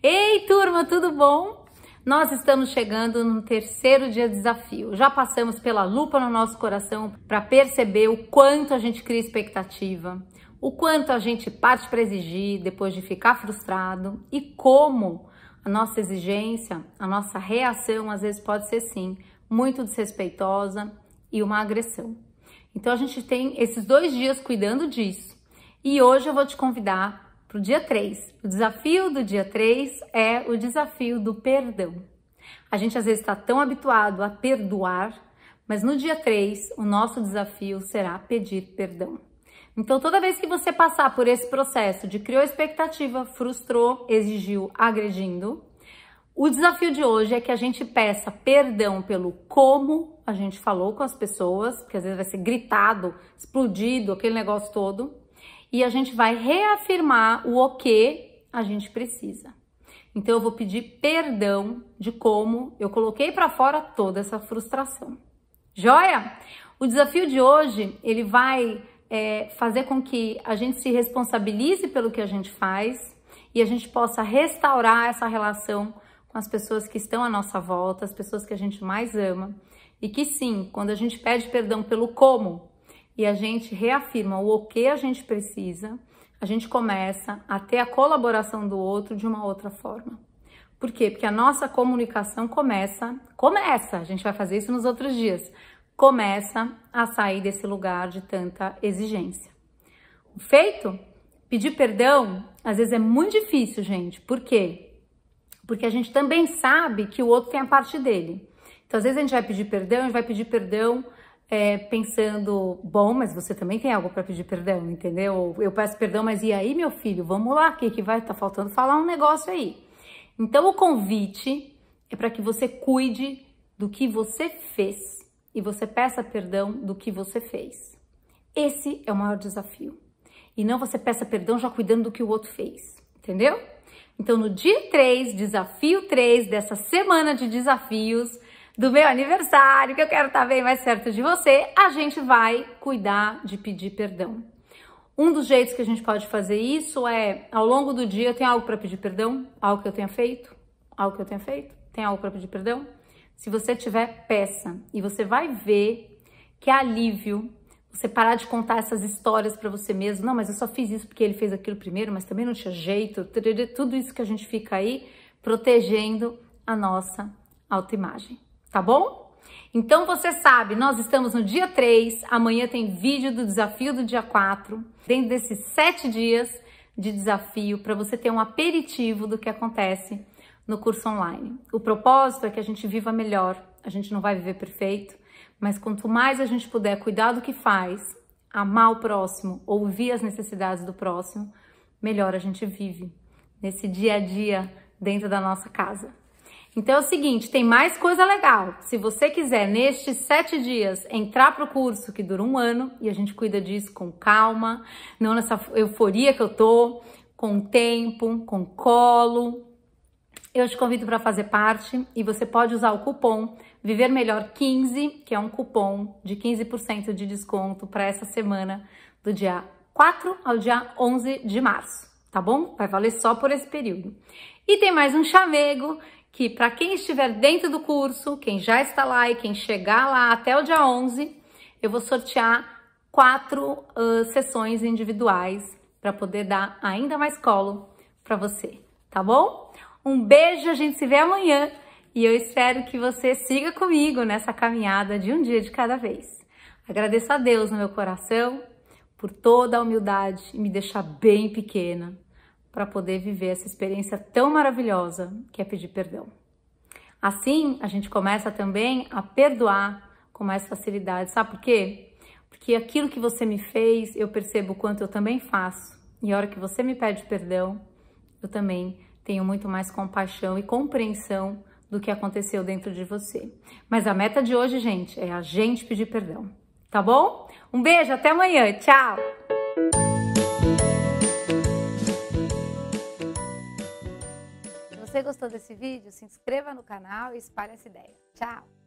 Ei, turma, tudo bom? Nós estamos chegando no terceiro dia de desafio. Já passamos pela lupa no nosso coração para perceber o quanto a gente cria expectativa, o quanto a gente parte para exigir depois de ficar frustrado e como a nossa exigência, a nossa reação às vezes pode ser sim muito desrespeitosa e uma agressão. Então a gente tem esses dois dias cuidando disso. E hoje eu vou te convidar para o dia 3. O desafio do dia 3 é o desafio do perdão. A gente às vezes está tão habituado a perdoar, mas no dia 3 o nosso desafio será pedir perdão. Então, toda vez que você passar por esse processo de criou expectativa, frustrou, exigiu, agredindo, o desafio de hoje é que a gente peça perdão pelo como a gente falou com as pessoas, porque às vezes vai ser gritado, explodido, aquele negócio todo e a gente vai reafirmar o o que a gente precisa. Então eu vou pedir perdão de como eu coloquei para fora toda essa frustração. Joia? O desafio de hoje ele vai é, fazer com que a gente se responsabilize pelo que a gente faz e a gente possa restaurar essa relação com as pessoas que estão à nossa volta, as pessoas que a gente mais ama. E que sim, quando a gente pede perdão pelo como, e a gente reafirma o que a gente precisa, a gente começa a ter a colaboração do outro de uma outra forma. Por quê? Porque a nossa comunicação começa, começa, a gente vai fazer isso nos outros dias, começa a sair desse lugar de tanta exigência. Feito? Pedir perdão às vezes é muito difícil, gente. Por quê? Porque a gente também sabe que o outro tem a parte dele. Então, às vezes a gente vai pedir perdão gente vai pedir perdão é, pensando, bom, mas você também tem algo para pedir perdão, entendeu? Eu peço perdão, mas e aí, meu filho, vamos lá, o que, que vai estar tá faltando falar um negócio aí? Então, o convite é para que você cuide do que você fez e você peça perdão do que você fez. Esse é o maior desafio. E não você peça perdão já cuidando do que o outro fez, entendeu? Então, no dia 3, desafio 3 dessa semana de desafios, do meu aniversário, que eu quero estar tá bem mais perto de você, a gente vai cuidar de pedir perdão. Um dos jeitos que a gente pode fazer isso é, ao longo do dia, tem algo para pedir perdão? Algo que eu tenha feito? Algo que eu tenha feito? Tem algo para pedir perdão? Se você tiver, peça. E você vai ver que é alívio você parar de contar essas histórias para você mesmo. Não, mas eu só fiz isso porque ele fez aquilo primeiro, mas também não tinha jeito. Tudo isso que a gente fica aí protegendo a nossa autoimagem tá bom? Então você sabe, nós estamos no dia 3, amanhã tem vídeo do desafio do dia 4, dentro desses 7 dias de desafio para você ter um aperitivo do que acontece no curso online. O propósito é que a gente viva melhor, a gente não vai viver perfeito, mas quanto mais a gente puder cuidar do que faz, amar o próximo, ouvir as necessidades do próximo, melhor a gente vive nesse dia a dia dentro da nossa casa. Então é o seguinte, tem mais coisa legal. Se você quiser, nestes sete dias, entrar para o curso que dura um ano, e a gente cuida disso com calma, não nessa euforia que eu tô, com tempo, com colo. Eu te convido para fazer parte e você pode usar o cupom Viver Melhor 15, que é um cupom de 15% de desconto para essa semana do dia 4 ao dia 11 de março tá bom? Vai valer só por esse período. E tem mais um chamego que para quem estiver dentro do curso, quem já está lá e quem chegar lá até o dia 11, eu vou sortear quatro uh, sessões individuais para poder dar ainda mais colo para você, tá bom? Um beijo, a gente se vê amanhã e eu espero que você siga comigo nessa caminhada de um dia de cada vez. Agradeço a Deus no meu coração por toda a humildade e me deixar bem pequena para poder viver essa experiência tão maravilhosa que é pedir perdão. Assim, a gente começa também a perdoar com mais facilidade. Sabe por quê? Porque aquilo que você me fez, eu percebo o quanto eu também faço. E a hora que você me pede perdão, eu também tenho muito mais compaixão e compreensão do que aconteceu dentro de você. Mas a meta de hoje, gente, é a gente pedir perdão tá bom? Um beijo, até amanhã, tchau! Se você gostou desse vídeo, se inscreva no canal e espalhe essa ideia. Tchau!